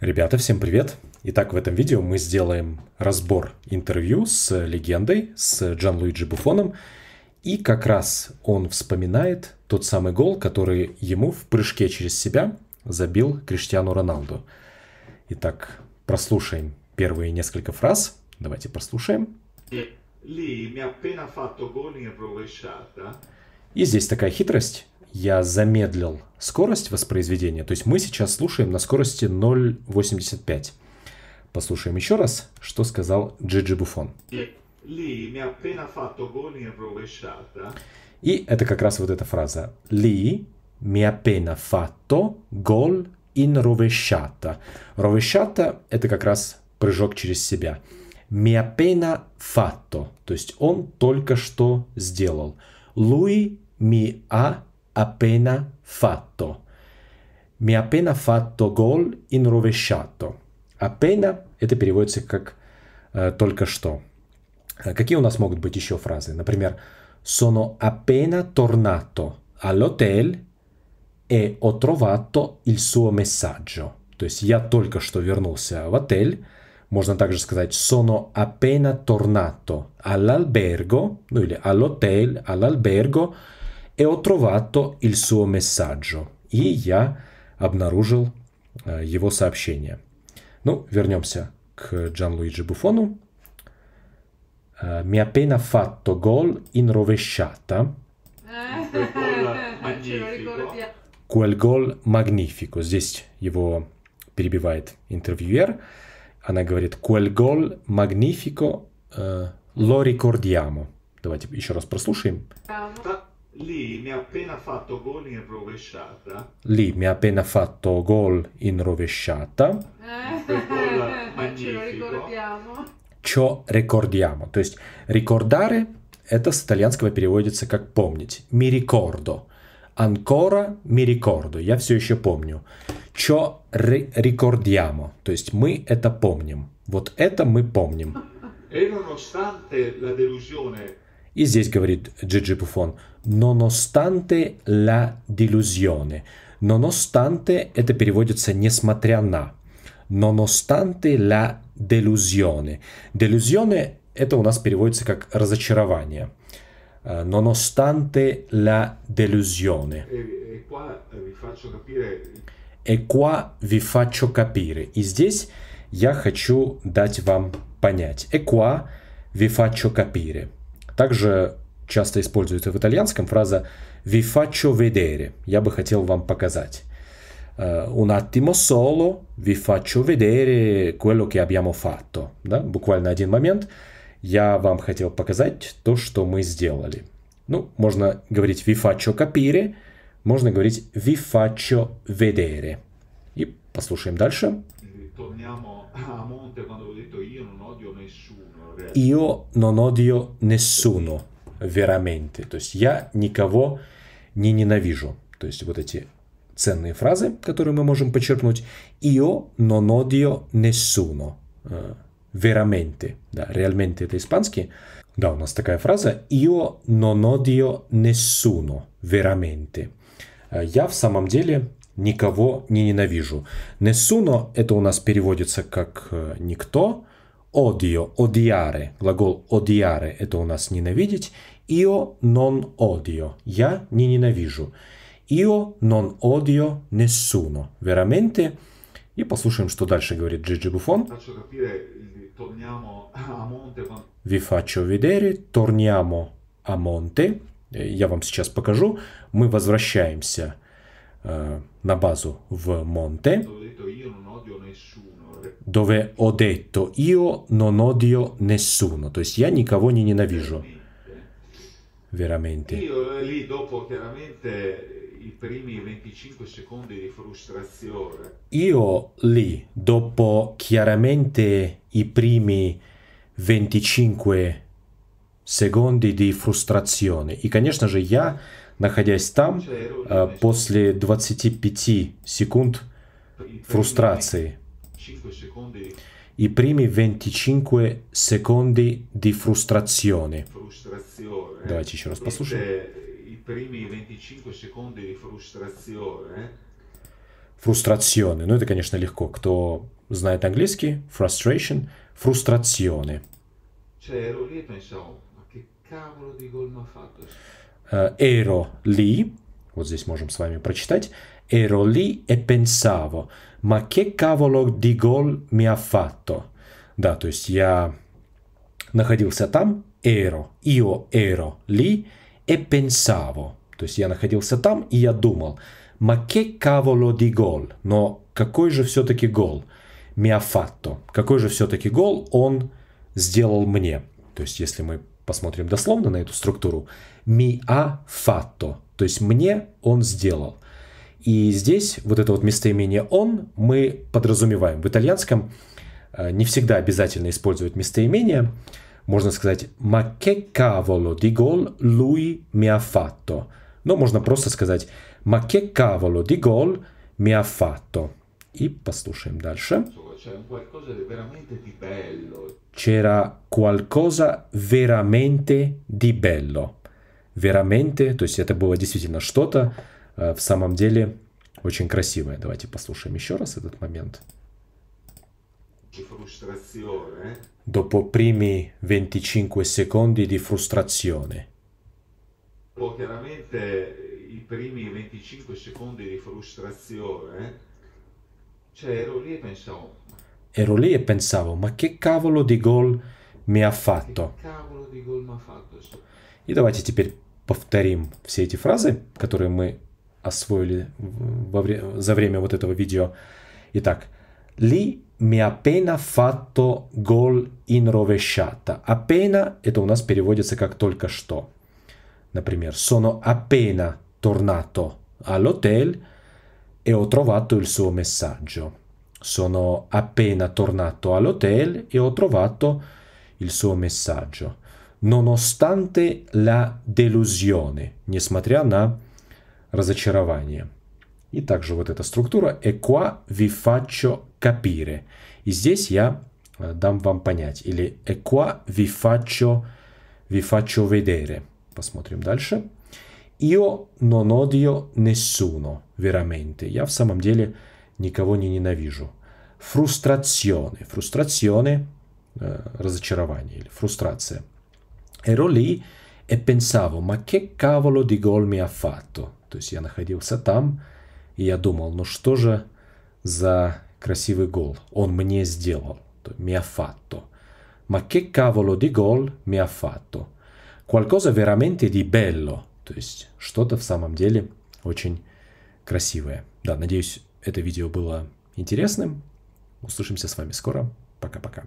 Ребята, всем привет! Итак, в этом видео мы сделаем разбор интервью с легендой, с Джан Луиджи Буфоном. И как раз он вспоминает тот самый гол, который ему в прыжке через себя забил Криштиану Роналду. Итак, прослушаем первые несколько фраз. Давайте прослушаем. Э, И здесь такая хитрость я замедлил скорость воспроизведения. То есть мы сейчас слушаем на скорости 0.85. Послушаем еще раз, что сказал Джиджи Буфон. E И это как раз вот эта фраза. Ли mi appena fatto gol in rovesciata. Rovesciata – это как раз прыжок через себя. Mi appena fatto, то есть он только что сделал. Луи mi ha appena fatto. Mi ha appena fatto гол in rovesciato. Appena это переводится как э, только что. Какие у нас могут быть еще фразы? Например, sono appena tornato all'hotel e ho trovato il suo messaggio. То есть я только что вернулся в отель. Можно также сказать sono appena tornato all'albergo, ну или all'hotel, all'albergo e ho trovato il suo messaggio. И я обнаружил его сообщение. Ну, вернемся к Джанлуиджи Буфону. Mi ha appena fatto gol in rovesciata. Quel gol magnifico. Здесь его перебивает интервьюер. Она говорит Quel gol magnifico э, lo ricordiamo. Давайте еще раз прослушаем. Lì mi ha appena fatto gol in rovesciata. Lì mi ha appena fatto gol in rovesciata. Eh, gol magnifico. Ce lo ricordiamo. Ciò ricordiamo. То есть ricordare это с итальянского переводится как помнить. Mi ricordo. Ancora mi ricordo. Я все еще помню. Ciò ri- ricordiamo. То есть мы это помним. Вот это мы помним. E nonostante la delusione и здесь говорит Джиджи Буфон, «Nonostante la delusione». «Nonostante» — это переводится «несмотря на». «Nonostante la delusione». «Delusione» — это у нас переводится как «разочарование». «Nonostante la delusione». «E qua vi faccio capire». И здесь я хочу дать вам понять. «E qua vi faccio capire». Также часто используется в итальянском фраза «vi faccio vedere» – «я бы хотел вам показать». «Э, «Un attimo solo vi faccio vedere quello che abbiamo fatto». Да? Буквально один момент. «Я вам хотел показать то, что мы сделали». Ну, можно говорить «vi faccio capire», можно говорить «vi faccio vedere». И послушаем дальше torniamo a monte quando ho detto io non odio nessuno. Io non odio nessuno, veramente. То есть я никого не ненавижу. То есть вот эти ценные фразы, которые мы можем подчеркнуть. Io non odio nessuno. Veramente. Да, realmente это испанский. Да, у нас такая фраза. Io non odio nessuno. Veramente. Я в самом деле никого не ненавижу. Несуно это у нас переводится как э, «никто», Одио, одиаре, глагол одиаре – это у нас ненавидеть. Ио нон одио. я не ненавижу. Ио нон одио несуно. veramente. И послушаем, что дальше говорит Джиджи Буфон. Vi faccio vedere, torniamo a monte. Я вам сейчас покажу. Мы возвращаемся eh, una base v monte dove ho detto io non odio nessuno, то есть я никого не ненавижу. Veramente. Io eh, lì dopo chiaramente i primi 25 secondi di frustrazione. Io lì dopo chiaramente i primi 25 secondi di frustrazione. И, конечно же, я находясь там, э, после 25 секунд фрустрации. и primi 25 secondi di frustrazione. Давайте еще раз послушаем. Фрустрационы. Ну, это, конечно, легко. Кто знает английский, frustration, фрустрационы ero э, li, вот здесь можем с вами прочитать, ero li e pensavo, ma che cavolo di gol mi ha fatto? Да, то есть я находился там, ero, io ero li e pensavo, то есть я находился там и я думал, ma che cavolo di gol, но какой же все-таки гол? mi ha fatto Какой же все-таки гол он сделал мне? То есть, если мы посмотрим дословно на эту структуру, mi ha fatto, то есть мне он сделал. И здесь вот это вот местоимение «он» мы подразумеваем. В итальянском э, не всегда обязательно использовать местоимение. Можно сказать «ma che cavolo di gol lui mi ha fatto». Но можно просто сказать «ma che cavolo di gol mi ha fatto». И послушаем дальше. C'era qualcosa veramente di bello. Вераменте, то есть это было действительно что-то в самом деле очень красивое. Давайте послушаем еще раз этот момент. Dopo primi 25 secondi di frustrazione. Chiaramente i primi 25 secondi di frustrazione, cioè ero lì e pensavo... Ero lì e pensavo, ma che cavolo di gol mi ha fatto? Che cavolo di gol mi ha fatto? E давайте теперь повторим все эти фразы, которые мы освоили во вре- за время вот этого видео. Итак, ли mi appena fatto gol in rovesciata. Appena это у нас переводится как только что. Например, sono appena tornato all'hotel e ho trovato il suo messaggio. Sono appena tornato all'hotel e ho trovato il suo messaggio nonostante la delusione, несмотря на разочарование. И также вот эта структура e qua vi faccio capire. И здесь я э, дам вам понять. Или e qua vi faccio, vi faccio vedere. Посмотрим дальше. Io non odio nessuno, veramente. Я в самом деле никого не ненавижу. Фрустрационе. Фрустрационе э, – разочарование или фрустрация – ero lì e pensavo, ma che cavolo di гол mi ha fatto? То есть я находился там, и я думал, ну что же за красивый гол он мне сделал? Mi ha fatto. Ma che cavolo di гол mi ha fatto? Qualcosa veramente di bello. То есть что-то в самом деле очень красивое. Да, надеюсь, это видео было интересным. Услышимся с вами скоро. Пока-пока.